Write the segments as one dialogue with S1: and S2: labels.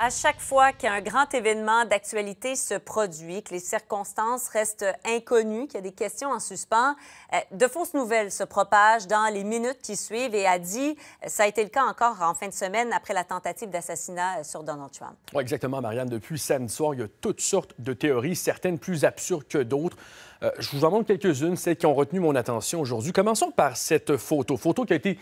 S1: À chaque fois qu'un grand événement d'actualité se produit, que les circonstances restent inconnues, qu'il y a des questions en suspens, euh, de fausses nouvelles se propagent dans les minutes qui suivent et a dit, euh, ça a été le cas encore en fin de semaine après la tentative d'assassinat euh, sur Donald Trump. Oui, exactement, Marianne. Depuis samedi soir, il y a toutes sortes de théories, certaines plus absurdes que d'autres. je vous en montre quelques-unes, celles qui ont retenu mon attention aujourd'hui. Commençons par cette photo. Photo qui a été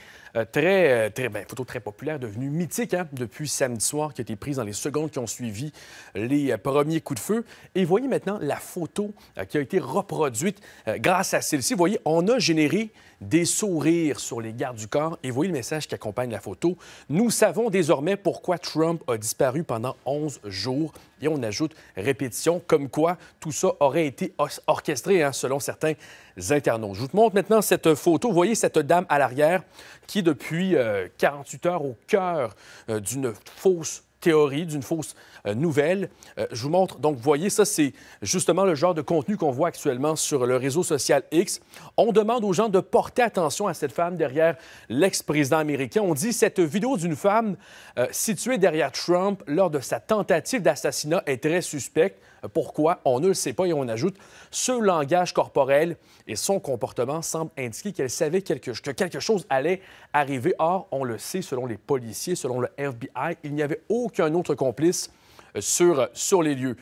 S1: très, très, bien, photo très populaire, devenue mythique hein, depuis samedi soir, qui a été prise en les secondes qui ont suivi les euh, premiers coups de feu. Et voyez maintenant la photo euh, qui a été reproduite euh, grâce à celle-ci. Voyez, on a généré des sourires sur les gardes du corps et voyez le message qui accompagne la photo. Nous savons désormais pourquoi Trump a disparu pendant 11 jours et on ajoute répétition comme quoi tout ça aurait été orchestré hein, selon certains internautes. Je vous montre maintenant cette photo. Vous voyez cette dame à l'arrière qui depuis 48 heures au cœur d'une fausse théorie, d'une fausse euh, nouvelle. Euh, je vous montre, donc, vous voyez, ça, c'est justement le genre de contenu qu'on voit actuellement sur le réseau social X. On demande aux gens de porter attention à cette femme derrière l'ex-président américain. On dit cette vidéo d'une femme euh, située derrière Trump lors de sa tentative d'assassinat est très suspecte. Pourquoi? On ne le sait pas et on ajoute ce langage corporel et son comportement semblent indiquer qu'elle savait quelque, que quelque chose allait arriver. Or, on le sait, selon les policiers, selon le FBI, il n'y avait aucun un autre complice euh, sur, sur les lieux.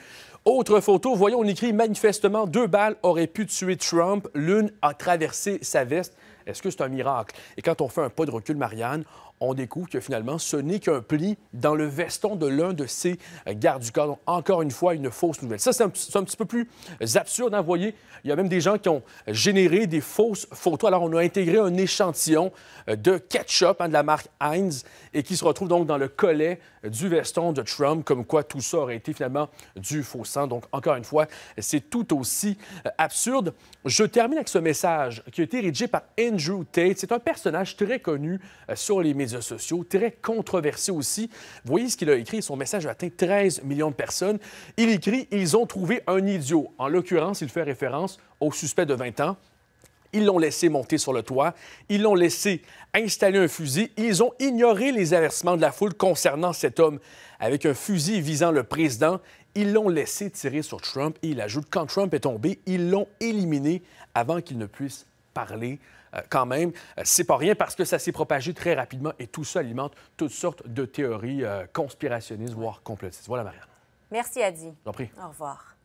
S1: Autre photo, voyons, on écrit manifestement deux balles auraient pu tuer Trump, l'une a traversé sa veste. Est-ce que c'est un miracle? Et quand on fait un pas de recul, Marianne, on découvre que finalement, ce n'est qu'un pli dans le veston de l'un de ses euh, gardes du corps. Donc, encore une fois, une fausse nouvelle. Ça, c'est un, petit peu plus euh, absurde. Hein, voyez, il y a même des gens qui ont euh, généré des fausses photos. Alors, on a intégré un échantillon de ketchup hein, de la marque Heinz et qui se retrouve donc dans le collet du veston de Trump, comme quoi tout ça aurait été finalement du faux sang. Donc, encore une fois, c'est tout aussi absurde. Je termine avec ce message qui a été rédigé par Andrew Andrew Tate. C'est un personnage très connu euh, sur les médias sociaux, très controversé aussi. voyez ce qu'il a écrit. Son message a atteint 13 millions de personnes. Il écrit Ils ont trouvé un idiot. En l'occurrence, il fait référence au suspect de 20 ans. Ils l'ont laissé monter sur le toit, ils l'ont laissé installer un fusil, ils ont ignoré les avertissements de la foule concernant cet homme avec un fusil visant le président. Ils l'ont laissé tirer sur Trump et il ajoute quand Trump est tombé, ils l'ont éliminé avant qu'il ne puisse parler euh, quand même. Euh, c'est pas rien parce que ça s'est propagé très rapidement et tout ça alimente toutes sortes de théories euh, conspirationnistes, voire complotistes. Voilà, Marianne. Merci, Adi. Au revoir.